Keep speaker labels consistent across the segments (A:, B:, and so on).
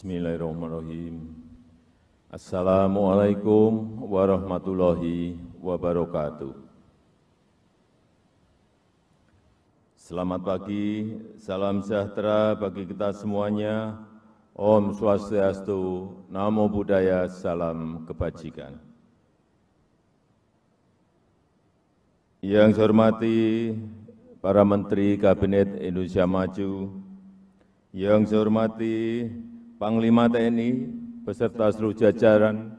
A: Bismillahirrahmanirrahim. Assalamualaikum warahmatullahi wabarakatuh. Selamat pagi, salam sejahtera bagi kita semuanya. Om Swastiastu, Namo Buddhaya, Salam Kebajikan. Yang saya hormati para Menteri Kabinet Indonesia Maju, yang saya hormati Panglima TNI, beserta seluruh jajaran,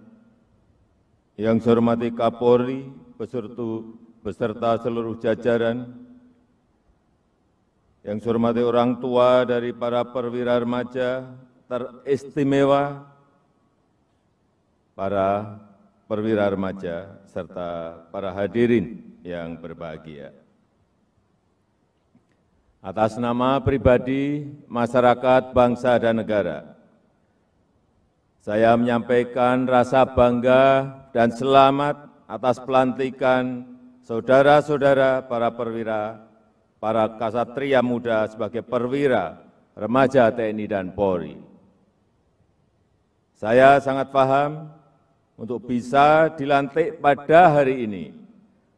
A: yang saya hormati Kapolri, beserta, beserta seluruh jajaran, yang saya hormati orang tua dari para perwira remaja teristimewa, para perwira remaja, serta para hadirin yang berbahagia. Atas nama pribadi, masyarakat, bangsa, dan negara, saya menyampaikan rasa bangga dan selamat atas pelantikan saudara-saudara para perwira, para kasatria muda sebagai perwira, remaja TNI dan Polri. Saya sangat paham untuk bisa dilantik pada hari ini,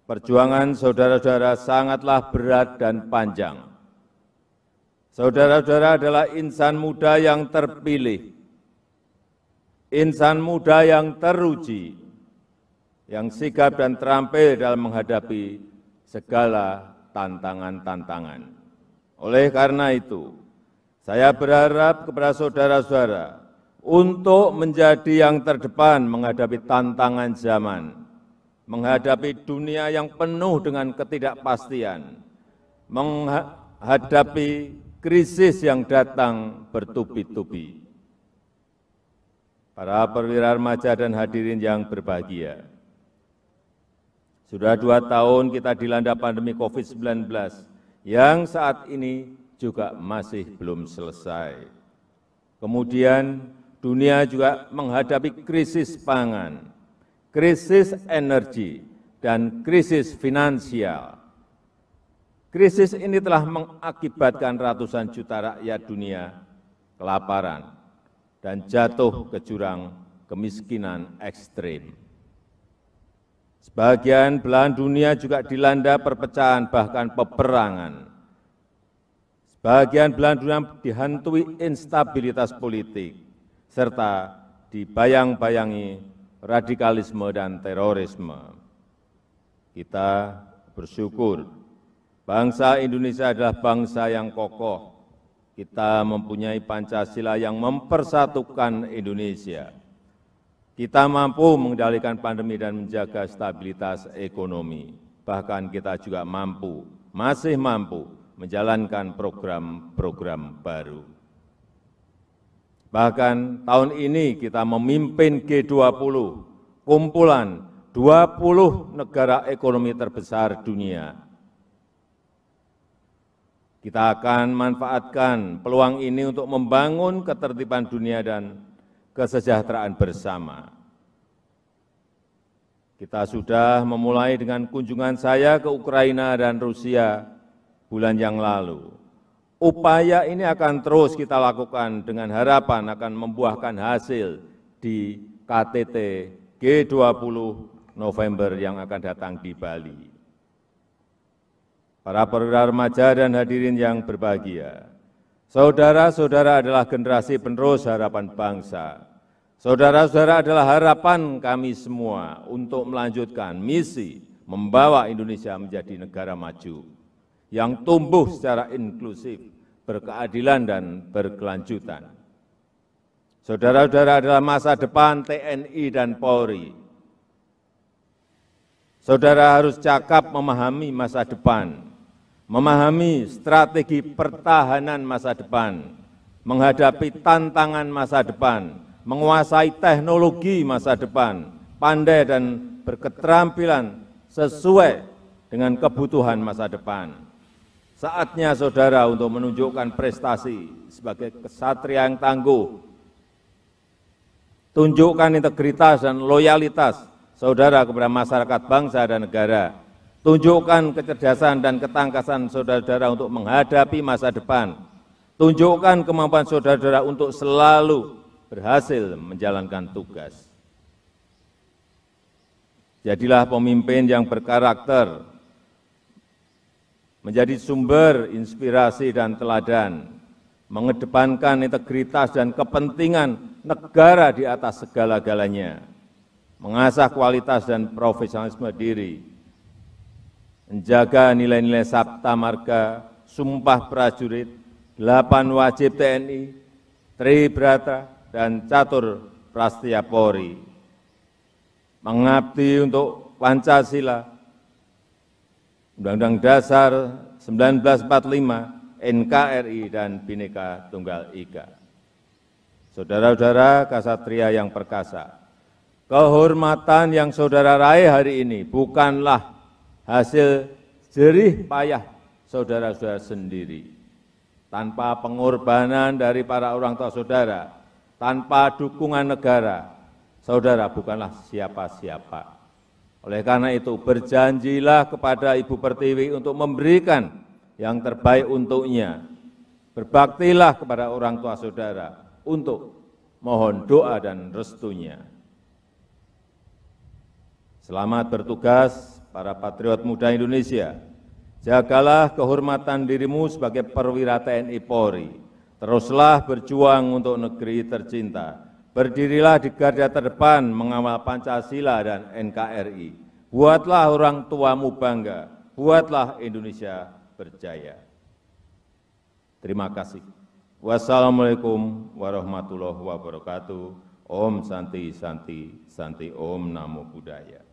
A: perjuangan saudara-saudara sangatlah berat dan panjang. Saudara-saudara adalah insan muda yang terpilih insan muda yang teruji, yang sigap dan terampil dalam menghadapi segala tantangan-tantangan. Oleh karena itu, saya berharap kepada saudara-saudara untuk menjadi yang terdepan menghadapi tantangan zaman, menghadapi dunia yang penuh dengan ketidakpastian, menghadapi krisis yang datang bertubi-tubi para perwira remaja dan hadirin yang berbahagia. Sudah dua tahun kita dilanda pandemi COVID-19 yang saat ini juga masih belum selesai. Kemudian dunia juga menghadapi krisis pangan, krisis energi, dan krisis finansial. Krisis ini telah mengakibatkan ratusan juta rakyat dunia kelaparan, dan jatuh ke jurang kemiskinan ekstrim. Sebagian belahan dunia juga dilanda perpecahan bahkan peperangan. Sebagian belahan dunia dihantui instabilitas politik serta dibayang-bayangi radikalisme dan terorisme. Kita bersyukur bangsa Indonesia adalah bangsa yang kokoh, kita mempunyai Pancasila yang mempersatukan Indonesia. Kita mampu mengendalikan pandemi dan menjaga stabilitas ekonomi. Bahkan kita juga mampu, masih mampu menjalankan program-program baru. Bahkan tahun ini kita memimpin G20, kumpulan 20 negara ekonomi terbesar dunia kita akan manfaatkan peluang ini untuk membangun ketertiban dunia dan kesejahteraan bersama. Kita sudah memulai dengan kunjungan saya ke Ukraina dan Rusia bulan yang lalu. Upaya ini akan terus kita lakukan dengan harapan akan membuahkan hasil di KTT G20 November yang akan datang di Bali para perwira remaja dan hadirin yang berbahagia. Saudara-saudara adalah generasi penerus harapan bangsa. Saudara-saudara adalah harapan kami semua untuk melanjutkan misi membawa Indonesia menjadi negara maju yang tumbuh secara inklusif, berkeadilan dan berkelanjutan. Saudara-saudara adalah masa depan TNI dan Polri. Saudara harus cakap memahami masa depan memahami strategi pertahanan masa depan, menghadapi tantangan masa depan, menguasai teknologi masa depan, pandai dan berketerampilan sesuai dengan kebutuhan masa depan. Saatnya saudara untuk menunjukkan prestasi sebagai kesatria yang tangguh. Tunjukkan integritas dan loyalitas saudara kepada masyarakat bangsa dan negara Tunjukkan kecerdasan dan ketangkasan saudara-saudara untuk menghadapi masa depan. Tunjukkan kemampuan saudara-saudara untuk selalu berhasil menjalankan tugas. Jadilah pemimpin yang berkarakter, menjadi sumber inspirasi dan teladan, mengedepankan integritas dan kepentingan negara di atas segala-galanya, mengasah kualitas dan profesionalisme diri, menjaga nilai-nilai sabta marga, sumpah prajurit, delapan wajib TNI, tri brata, dan catur prastia Polri. Mengabdi untuk Pancasila, Undang-Undang Dasar 1945, NKRI, dan Bhinneka Tunggal Ika. Saudara-saudara kasatria yang perkasa, kehormatan yang saudara raih hari ini bukanlah hasil jerih payah saudara-saudara sendiri. Tanpa pengorbanan dari para orang tua saudara, tanpa dukungan negara, saudara bukanlah siapa-siapa. Oleh karena itu, berjanjilah kepada Ibu Pertiwi untuk memberikan yang terbaik untuknya. Berbaktilah kepada orang tua saudara untuk mohon doa dan restunya. Selamat bertugas para patriot muda Indonesia, jagalah kehormatan dirimu sebagai perwira TNI Polri. Teruslah berjuang untuk negeri tercinta. Berdirilah di garda terdepan mengawal Pancasila dan NKRI. Buatlah orang tuamu bangga. Buatlah Indonesia berjaya. Terima kasih. Wassalamualaikum warahmatullahi wabarakatuh. Om Santi Santi Santi Om Namo Buddhaya.